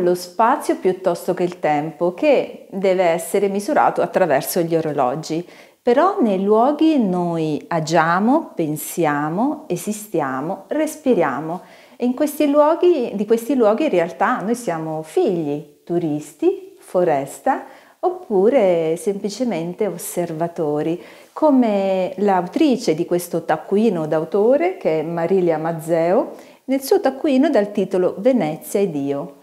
lo spazio piuttosto che il tempo, che deve essere misurato attraverso gli orologi. Però nei luoghi noi agiamo, pensiamo, esistiamo, respiriamo e in questi luoghi, di questi luoghi in realtà noi siamo figli, turisti, foresta oppure semplicemente osservatori, come l'autrice di questo taccuino d'autore che è Marilia Mazzeo nel suo taccuino dal titolo Venezia e Dio.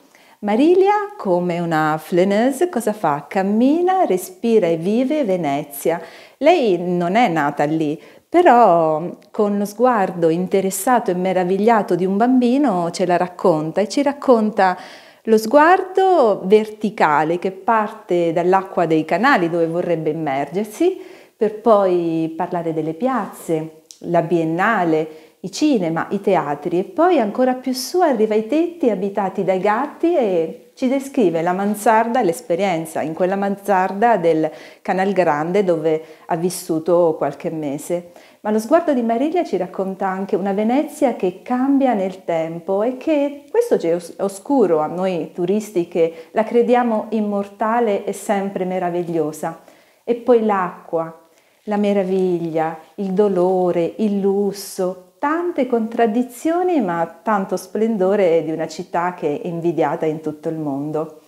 Marilia, come una fleneuse, cosa fa? Cammina, respira e vive Venezia. Lei non è nata lì, però mm, con lo sguardo interessato e meravigliato di un bambino ce la racconta e ci racconta lo sguardo verticale che parte dall'acqua dei canali dove vorrebbe immergersi per poi parlare delle piazze, la biennale, i cinema, i teatri e poi ancora più su arriva ai tetti abitati dai gatti e ci descrive la mansarda e l'esperienza in quella mansarda del Canal Grande dove ha vissuto qualche mese. Ma lo sguardo di Mariglia ci racconta anche una Venezia che cambia nel tempo e che questo è oscuro a noi turisti che la crediamo immortale e sempre meravigliosa. E poi l'acqua, la meraviglia, il dolore, il lusso, tante contraddizioni ma tanto splendore di una città che è invidiata in tutto il mondo.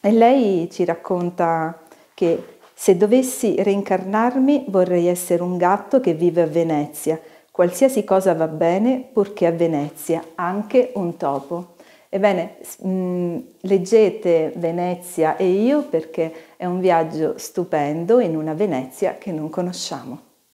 E lei ci racconta che se dovessi reincarnarmi vorrei essere un gatto che vive a Venezia. Qualsiasi cosa va bene purché a Venezia, anche un topo. Ebbene, mm, leggete Venezia e io perché è un viaggio stupendo in una Venezia che non conosciamo.